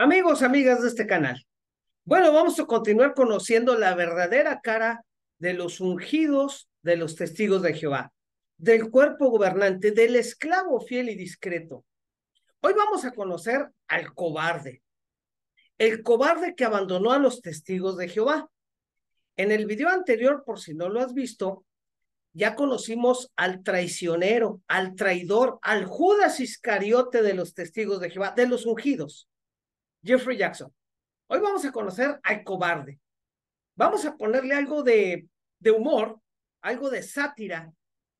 Amigos, amigas de este canal, bueno, vamos a continuar conociendo la verdadera cara de los ungidos de los testigos de Jehová, del cuerpo gobernante, del esclavo fiel y discreto. Hoy vamos a conocer al cobarde, el cobarde que abandonó a los testigos de Jehová. En el video anterior, por si no lo has visto, ya conocimos al traicionero, al traidor, al Judas Iscariote de los testigos de Jehová, de los ungidos. Jeffrey Jackson. Hoy vamos a conocer al cobarde. Vamos a ponerle algo de, de humor, algo de sátira,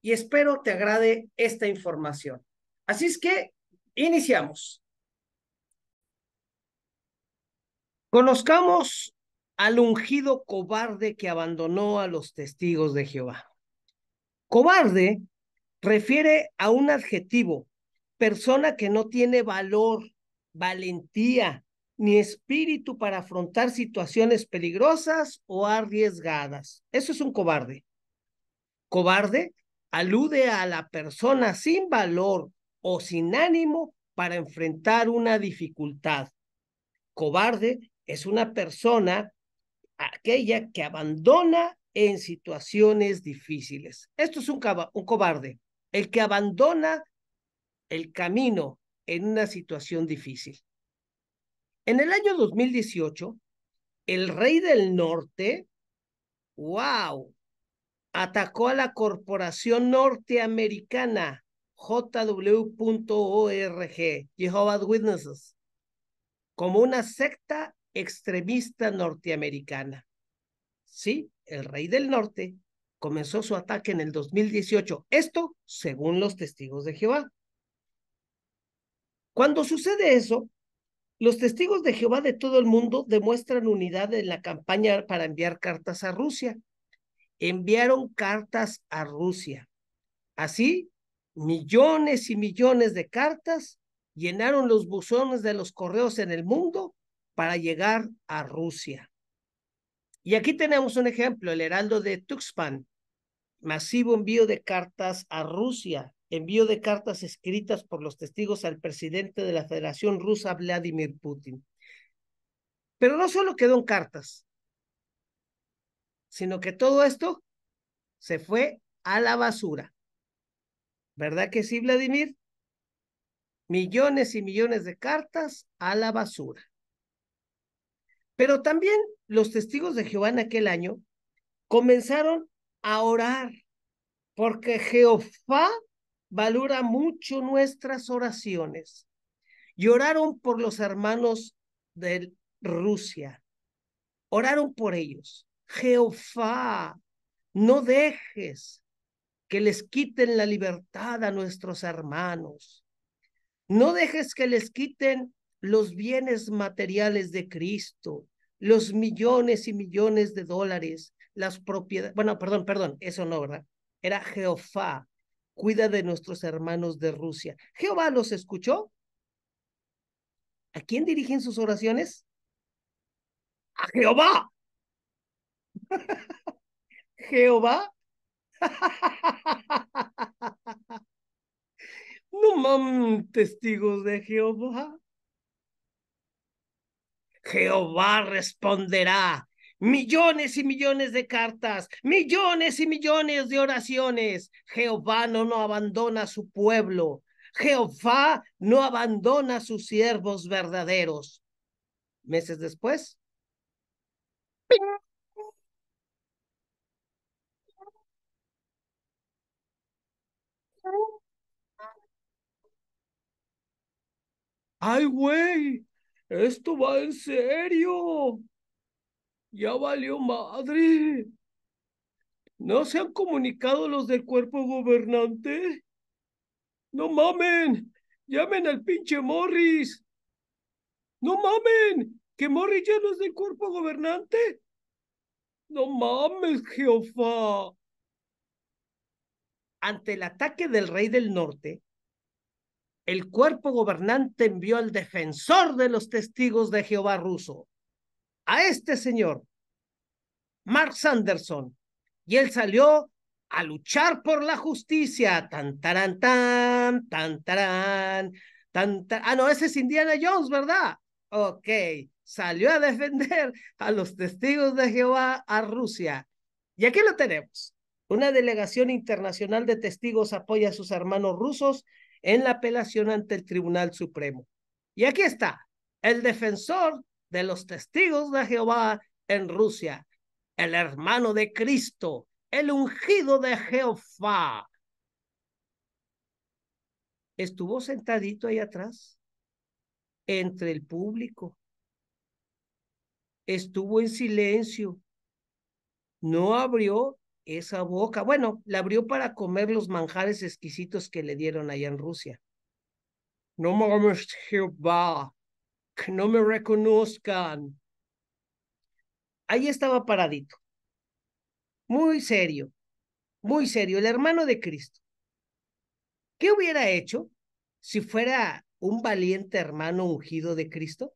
y espero te agrade esta información. Así es que iniciamos. Conozcamos al ungido cobarde que abandonó a los testigos de Jehová. Cobarde refiere a un adjetivo, persona que no tiene valor, valentía, ni espíritu para afrontar situaciones peligrosas o arriesgadas. Eso es un cobarde. Cobarde alude a la persona sin valor o sin ánimo para enfrentar una dificultad. Cobarde es una persona aquella que abandona en situaciones difíciles. Esto es un, un cobarde, el que abandona el camino en una situación difícil. En el año 2018, el rey del norte, wow, atacó a la corporación norteamericana jw.org, Jehovah's Witnesses, como una secta extremista norteamericana. Sí, el rey del norte comenzó su ataque en el 2018. Esto según los testigos de Jehová. Cuando sucede eso, los testigos de Jehová de todo el mundo demuestran unidad en la campaña para enviar cartas a Rusia. Enviaron cartas a Rusia. Así, millones y millones de cartas llenaron los buzones de los correos en el mundo para llegar a Rusia. Y aquí tenemos un ejemplo, el heraldo de Tuxpan, masivo envío de cartas a Rusia envío de cartas escritas por los testigos al presidente de la Federación Rusa, Vladimir Putin. Pero no solo quedó en cartas, sino que todo esto se fue a la basura. ¿Verdad que sí, Vladimir? Millones y millones de cartas a la basura. Pero también los testigos de Jehová en aquel año comenzaron a orar porque Jehová valora mucho nuestras oraciones. Lloraron por los hermanos de Rusia. Oraron por ellos. Jehová, no dejes que les quiten la libertad a nuestros hermanos. No dejes que les quiten los bienes materiales de Cristo, los millones y millones de dólares, las propiedades, bueno, perdón, perdón, eso no, ¿verdad? Era Jehová, cuida de nuestros hermanos de Rusia. Jehová los escuchó. ¿A quién dirigen sus oraciones? A Jehová. Jehová. no mames, testigos de Jehová. Jehová responderá millones y millones de cartas, millones y millones de oraciones. Jehová no, no abandona a su pueblo. Jehová no abandona a sus siervos verdaderos. Meses después. ¡Ay, güey! ¡Esto va en serio! Ya valió madre. ¿No se han comunicado los del cuerpo gobernante? No mamen. Llamen al pinche Morris. No mamen. Que Morris ya no es del cuerpo gobernante. No mames, Jehová. Ante el ataque del rey del norte, el cuerpo gobernante envió al defensor de los testigos de Jehová ruso, a este señor, Mark Sanderson, y él salió a luchar por la justicia. Tan, tan, tan, tan, tan. Ah, no, ese es Indiana Jones, ¿verdad? Ok, salió a defender a los testigos de Jehová a Rusia. Y aquí lo tenemos. Una delegación internacional de testigos apoya a sus hermanos rusos en la apelación ante el Tribunal Supremo. Y aquí está, el defensor de los testigos de Jehová en Rusia, el hermano de Cristo, el ungido de Jehová. Estuvo sentadito ahí atrás, entre el público. Estuvo en silencio. No abrió esa boca. Bueno, la abrió para comer los manjares exquisitos que le dieron allá en Rusia. No mames, Jehová no me reconozcan. Ahí estaba paradito, muy serio, muy serio, el hermano de Cristo. ¿Qué hubiera hecho si fuera un valiente hermano ungido de Cristo?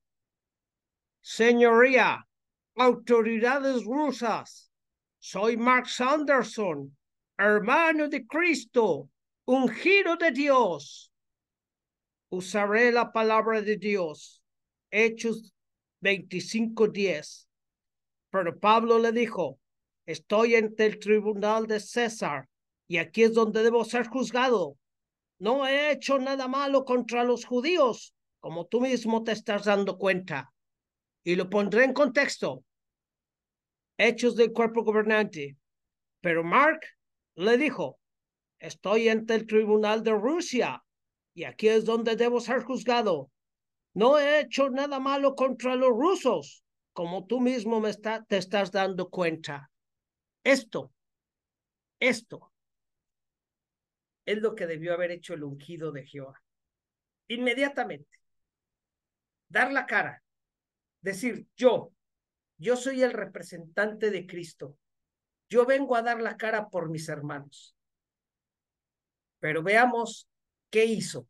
Señoría, autoridades rusas, soy Mark Sanderson hermano de Cristo, ungido de Dios. Usaré la palabra de Dios Hechos 25:10. Pero Pablo le dijo, estoy ante el tribunal de César y aquí es donde debo ser juzgado. No he hecho nada malo contra los judíos, como tú mismo te estás dando cuenta. Y lo pondré en contexto. Hechos del cuerpo gobernante. Pero Mark le dijo, estoy ante el tribunal de Rusia y aquí es donde debo ser juzgado. No he hecho nada malo contra los rusos, como tú mismo me está, te estás dando cuenta. Esto, esto, es lo que debió haber hecho el ungido de Jehová. Inmediatamente, dar la cara, decir, yo, yo soy el representante de Cristo, yo vengo a dar la cara por mis hermanos. Pero veamos qué hizo.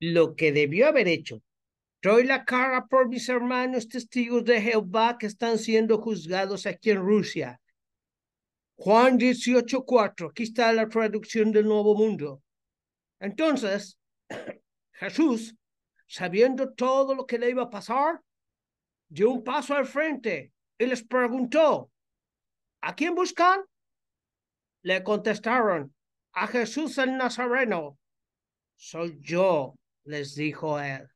lo que debió haber hecho. Troy la cara por mis hermanos testigos de Jehová que están siendo juzgados aquí en Rusia. Juan 18:4, aquí está la traducción del Nuevo Mundo. Entonces, Jesús, sabiendo todo lo que le iba a pasar, dio un paso al frente y les preguntó, ¿a quién buscan? Le contestaron, a Jesús el Nazareno. Soy yo, les dijo a él,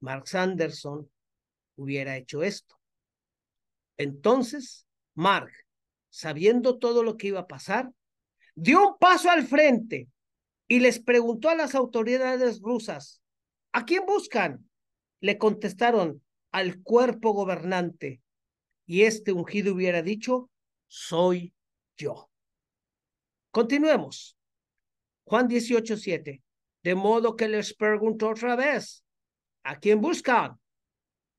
Mark Sanderson, hubiera hecho esto. Entonces, Mark, sabiendo todo lo que iba a pasar, dio un paso al frente y les preguntó a las autoridades rusas, ¿a quién buscan? Le contestaron, al cuerpo gobernante. Y este ungido hubiera dicho, soy yo. Continuemos. Juan 18, 7. De modo que les preguntó otra vez, ¿a quién buscan?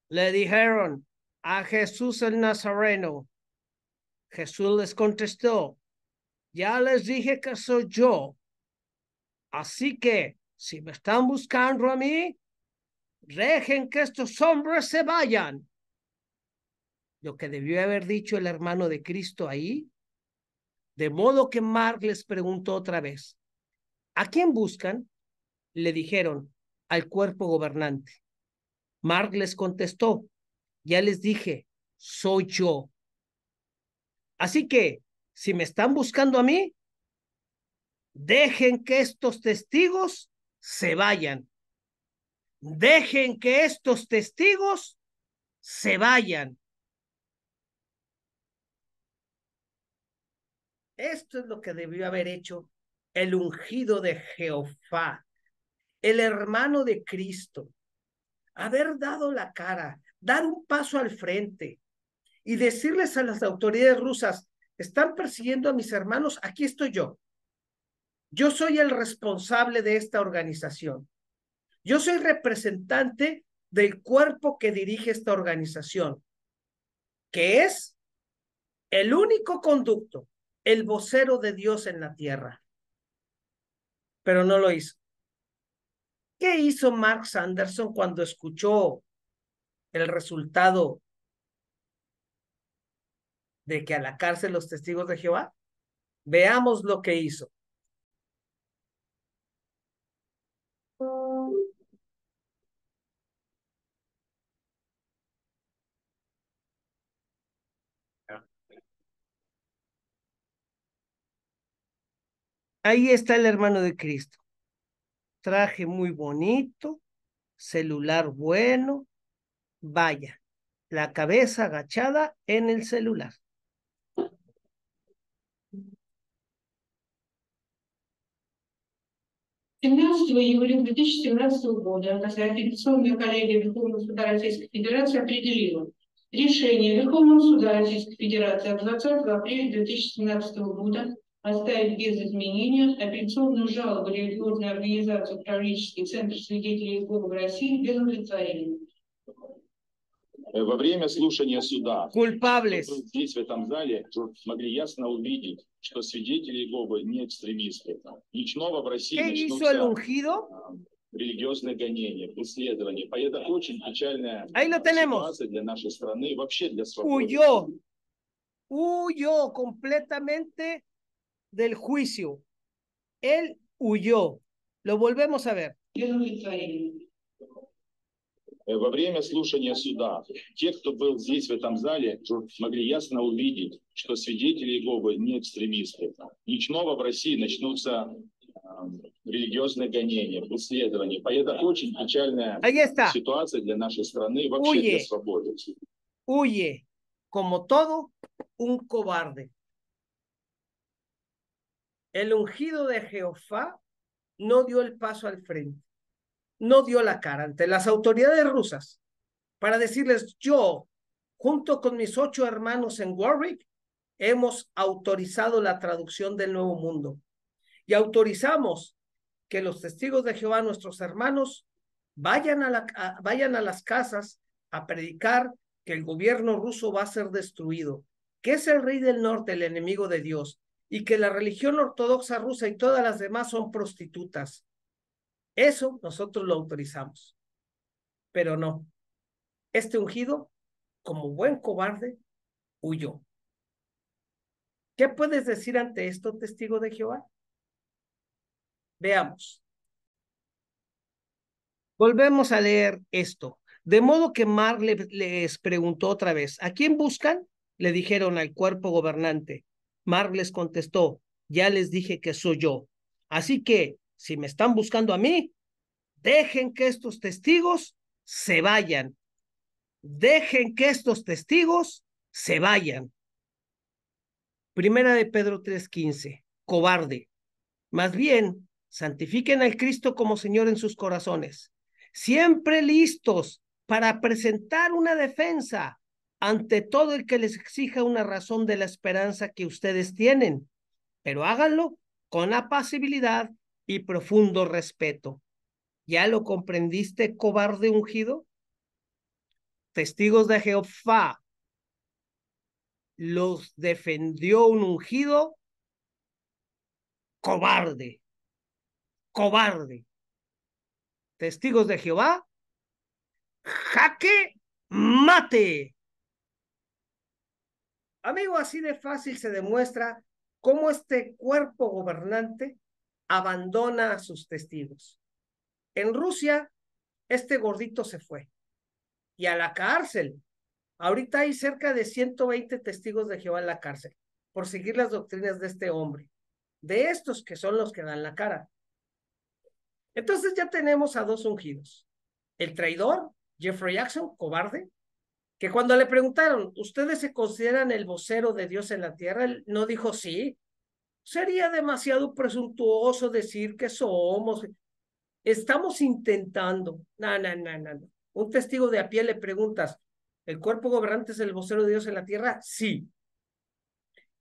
Le dijeron, a Jesús el Nazareno. Jesús les contestó, ya les dije que soy yo. Así que, si me están buscando a mí, dejen que estos hombres se vayan. Lo que debió haber dicho el hermano de Cristo ahí. De modo que Mark les preguntó otra vez, ¿a quién buscan? le dijeron al cuerpo gobernante. Mark les contestó, ya les dije, soy yo. Así que, si me están buscando a mí, dejen que estos testigos se vayan. Dejen que estos testigos se vayan. Esto es lo que debió haber hecho el ungido de Jehová el hermano de Cristo, haber dado la cara, dar un paso al frente y decirles a las autoridades rusas, están persiguiendo a mis hermanos, aquí estoy yo. Yo soy el responsable de esta organización. Yo soy representante del cuerpo que dirige esta organización, que es el único conducto, el vocero de Dios en la tierra. Pero no lo hizo. ¿Qué hizo Mark Sanderson cuando escuchó el resultado de que a la cárcel los testigos de Jehová? Veamos lo que hizo. Ahí está el hermano de Cristo traje muy bonito, celular bueno, vaya, la cabeza agachada en el celular. 17 июля 2017 года Конституционная коллегия Верховного суда Российской Федерации определила решение Верховного суда Российской Федерации от 20 апреля 2017 оставить без изменения апелляционную жалобу религиозной организации управленческий центр свидетелей Иеговы России без удовлетворения. Э, во время слушания суда Кульпавлис. здесь, в этом зале, могли ясно увидеть, что свидетели Иеговы не экстремисты. И снова в России начнутся э, религиозные гонения, преследования. Поэтому очень печальная э, ситуация для нашей страны и вообще для свободы. уйо huyó completamente del juicio. Él huyó. Lo volvemos a ver. Э, во время слушания суда те, кто был здесь, в этом зале, могли ясно увидеть, что свидетели Иеговы не экстремисты. Ничного в России начнутся э, религиозные гонения, преследования. Поэтому а очень печальная ситуация для нашей страны вообще Уе. для свободы. Уе, como todo, un cobarde. El ungido de Jehová no dio el paso al frente, no dio la cara ante las autoridades rusas para decirles, yo, junto con mis ocho hermanos en Warwick, hemos autorizado la traducción del Nuevo Mundo y autorizamos que los testigos de Jehová, nuestros hermanos, vayan a, vayan a las casas a predicar que el gobierno ruso va a ser destruido, que es el rey del norte, el enemigo de Dios, y que la religión ortodoxa rusa y todas las demás son prostitutas. Eso nosotros lo autorizamos. Pero no, este ungido, como buen cobarde, huyó. ¿Qué puedes decir ante esto, testigo de Jehová? Veamos. Volvemos a leer esto. De modo que Mar les preguntó otra vez, ¿a quién buscan? Le dijeron al cuerpo gobernante. Mar les contestó, ya les dije que soy yo. Así que, si me están buscando a mí, dejen que estos testigos se vayan. Dejen que estos testigos se vayan. Primera de Pedro 3:15, cobarde. Más bien, santifiquen al Cristo como Señor en sus corazones, siempre listos para presentar una defensa ante todo el que les exija una razón de la esperanza que ustedes tienen, pero háganlo con apacibilidad y profundo respeto. ¿Ya lo comprendiste, cobarde ungido? Testigos de Jehová, los defendió un ungido cobarde, cobarde. Testigos de Jehová, jaque mate. Amigo, así de fácil se demuestra cómo este cuerpo gobernante abandona a sus testigos. En Rusia, este gordito se fue y a la cárcel. Ahorita hay cerca de 120 testigos de Jehová en la cárcel por seguir las doctrinas de este hombre, de estos que son los que dan la cara. Entonces ya tenemos a dos ungidos, el traidor, Jeffrey Jackson, cobarde, que cuando le preguntaron, ¿ustedes se consideran el vocero de Dios en la tierra? Él no dijo sí. Sería demasiado presuntuoso decir que somos. Estamos intentando. No, no, no, no. Un testigo de a pie le preguntas, ¿el cuerpo gobernante es el vocero de Dios en la tierra? Sí.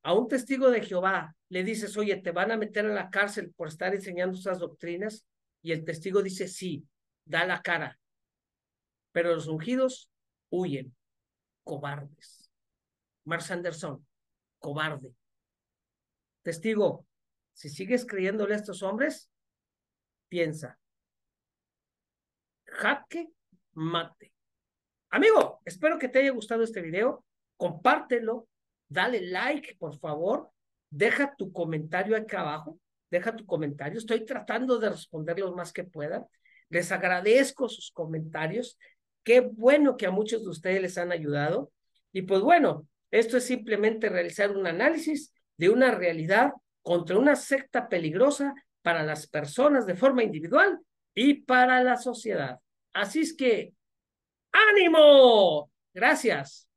A un testigo de Jehová le dices, oye, ¿te van a meter a la cárcel por estar enseñando esas doctrinas? Y el testigo dice, sí, da la cara. Pero los ungidos huyen cobardes. Mars Anderson, cobarde. Testigo, si sigues creyéndole a estos hombres, piensa. Jaque mate. Amigo, espero que te haya gustado este video. Compártelo, dale like, por favor. Deja tu comentario aquí abajo. Deja tu comentario. Estoy tratando de responder lo más que pueda. Les agradezco sus comentarios. Qué bueno que a muchos de ustedes les han ayudado. Y pues bueno, esto es simplemente realizar un análisis de una realidad contra una secta peligrosa para las personas de forma individual y para la sociedad. Así es que, ánimo. Gracias.